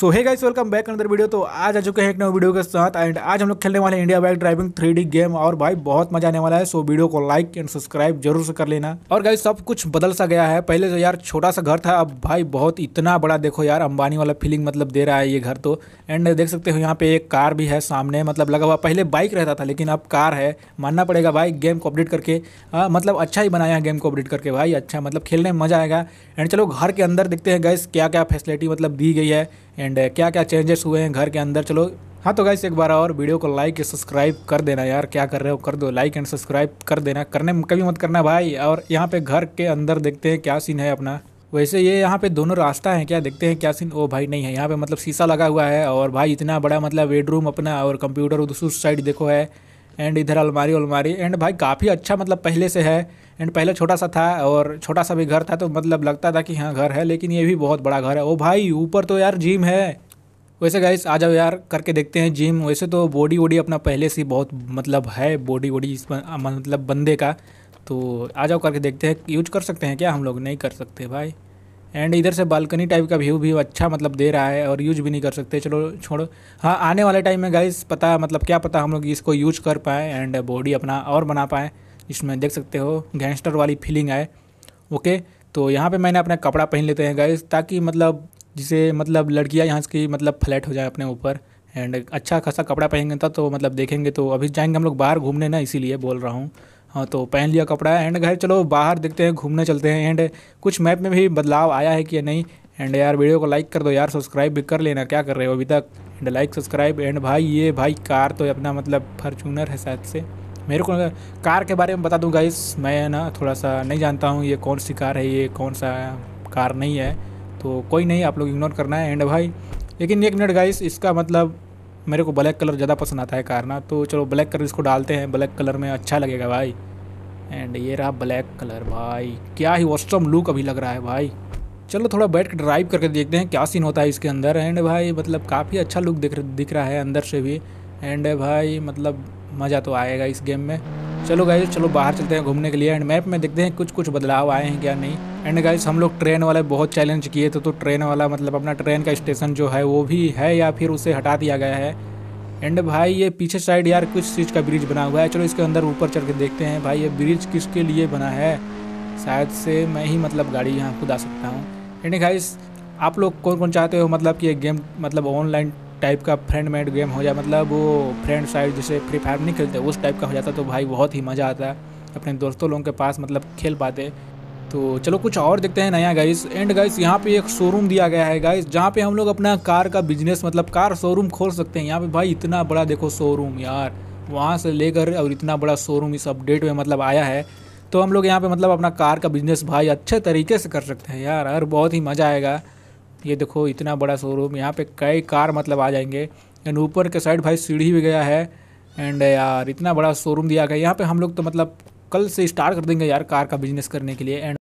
सो है guys welcome back अंदर video तो आज आ चुके हैं एक नए वीडियो के साथ एंड आज हम लोग खेलने वाले हैं India bike driving three game और भाई बहुत मजा आने वाला है सो वीडियो को लाइक एंड सब्सक्राइब जरूर से कर लेना और गाइस सब कुछ बदल सा गया है पहले तो यार छोटा सा घर था अब भाई बहुत इतना बड़ा देखो यार अंबानी वाला फीलिंग मतलब दे रहा है ये घर तो एंड देख सकते हो यहाँ पे एक कार भी है सामने मतलब लगा हुआ पहले बाइक रहता था लेकिन अब कार है मानना पड़ेगा भाई गेम को अपडेट करके हाँ, मतलब अच्छा ही बनाया है गेम को अपडेट करके भाई अच्छा मतलब खेलने में मजा आएगा एंड चलो घर के अंदर देखते हैं गाइस क्या क्या फैसिलिटी मतलब दी गई है एंड uh, क्या क्या चेंजेस हुए हैं घर के अंदर चलो हाँ तो गाइस एक बार और वीडियो को लाइक सब्सक्राइब कर देना यार क्या कर रहे हो कर दो लाइक एंड सब्सक्राइब कर देना करने में कभी मत करना भाई और यहाँ पे घर के अंदर देखते हैं क्या सीन है अपना वैसे ये यहाँ पे दोनों रास्ता है क्या देखते हैं क्या सीन ओ भाई नहीं है यहाँ पे मतलब शीशा लगा हुआ है और भाई इतना बड़ा मतलब बेडरूम अपना और कंप्यूटर उस साइड देखो है एंड इधर अलमारी अलमारी एंड भाई काफ़ी अच्छा मतलब पहले से है एंड पहले छोटा सा था और छोटा सा भी घर था तो मतलब लगता था कि हाँ घर है लेकिन ये भी बहुत बड़ा घर है ओ भाई ऊपर तो यार जिम है वैसे गाइस आ जाओ यार करके देखते हैं जिम वैसे तो बॉडी वोडी अपना पहले से बहुत मतलब है बॉडी वोडी इस मतलब बंदे का तो आ जाओ करके देखते हैं यूज कर सकते हैं क्या हम लोग नहीं कर सकते भाई एंड इधर से बालकनी टाइप का व्यू भी अच्छा मतलब दे रहा है और यूज भी नहीं कर सकते चलो छोड़ो हाँ आने वाले टाइम में गाइस पता मतलब क्या पता हम लोग इसको यूज कर पाएँ एंड बॉडी अपना और बना पाए जिसमें देख सकते हो गैंगस्टर वाली फीलिंग आए ओके तो यहाँ पे मैंने अपना कपड़ा पहन लेते हैं गाइस ताकि मतलब जिसे मतलब लड़कियाँ यहाँ की मतलब फ्लैट हो जाए अपने ऊपर एंड अच्छा खासा कपड़ा पहनेंगे तो मतलब देखेंगे तो अभी जाएंगे हम लोग बाहर घूमने ना इसीलिए बोल रहा हूँ हाँ तो पहन लिया कपड़ा है एंड घर चलो बाहर देखते हैं घूमने चलते हैं एंड कुछ मैप में भी बदलाव आया है कि नहीं एंड यार वीडियो को लाइक कर दो यार सब्सक्राइब भी कर लेना क्या कर रहे हो अभी तक एंड लाइक सब्सक्राइब एंड भाई ये भाई कार तो अपना मतलब फॉर्चूनर है शायद से मेरे को कार के बारे में बता दूँ गाइस मैं ना थोड़ा सा नहीं जानता हूँ ये कौन सी कार है ये कौन सा कार नहीं है तो कोई नहीं आप लोग इग्नोर करना है एंड भाई लेकिन एक मिनट गाइस इसका मतलब मेरे को ब्लैक कलर ज़्यादा पसंद आता है कार ना तो चलो ब्लैक कलर इसको डालते हैं ब्लैक कलर में अच्छा लगेगा भाई एंड ये रहा ब्लैक कलर भाई क्या ही वॉस्टम लुक अभी लग रहा है भाई चलो थोड़ा बैठ कर ड्राइव करके देखते हैं क्या सीन होता है इसके अंदर एंड भाई मतलब काफ़ी अच्छा लुक दिख दिख रहा है अंदर से भी एंड भाई मतलब मज़ा तो आएगा इस गेम में चलो गाइज चलो बाहर चलते हैं घूमने के लिए एंड मैप में देखते हैं कुछ कुछ बदलाव आए हैं क्या नहीं एंड गाइस हम लोग ट्रेन वाले बहुत चैलेंज किए थे तो ट्रेन वाला मतलब अपना ट्रेन का स्टेशन जो है वो भी है या फिर उसे हटा दिया गया है एंड भाई ये पीछे साइड यार किस चीज़ का ब्रिज बना हुआ है चलो इसके अंदर ऊपर चढ़ के देखते हैं भाई ये ब्रिज किसके लिए बना है शायद से मैं ही मतलब गाड़ी यहाँ खुद आ सकता हूँ एंड गाइस आप लोग कौन कौन चाहते हो मतलब कि ये गेम मतलब ऑनलाइन टाइप का फ्रेंड मेड गेम हो जाए मतलब वो फ्रेंड साइड जैसे फ्री फायर नहीं खेलते उस टाइप का हो जाता तो भाई बहुत ही मज़ा आता है अपने दोस्तों लोगों के पास मतलब खेल पाते तो चलो कुछ और देखते हैं नया गाइस एंड गाइस यहाँ पे एक शोरूम दिया गया है गाइस जहाँ पे हम लोग अपना कार का बिजनेस मतलब कार शोरूम खोल सकते हैं यहाँ पे भाई इतना बड़ा देखो शोरूम यार वहाँ से लेकर और इतना बड़ा शोरूम इस अपडेट में मतलब आया है तो हम लोग यहाँ पे मतलब अपना कार का बिजनेस भाई अच्छे तरीके से कर सकते हैं यार और बहुत ही मज़ा आएगा ये देखो इतना बड़ा शोरूम यहाँ पे कई कार मतलब आ जाएंगे एंड ऊपर के साइड भाई सीढ़ी भी गया है एंड यार इतना बड़ा शोरूम दिया गया यहाँ पे हम लोग तो मतलब कल से स्टार्ट कर देंगे यार कार का बिजनेस करने के लिए एंड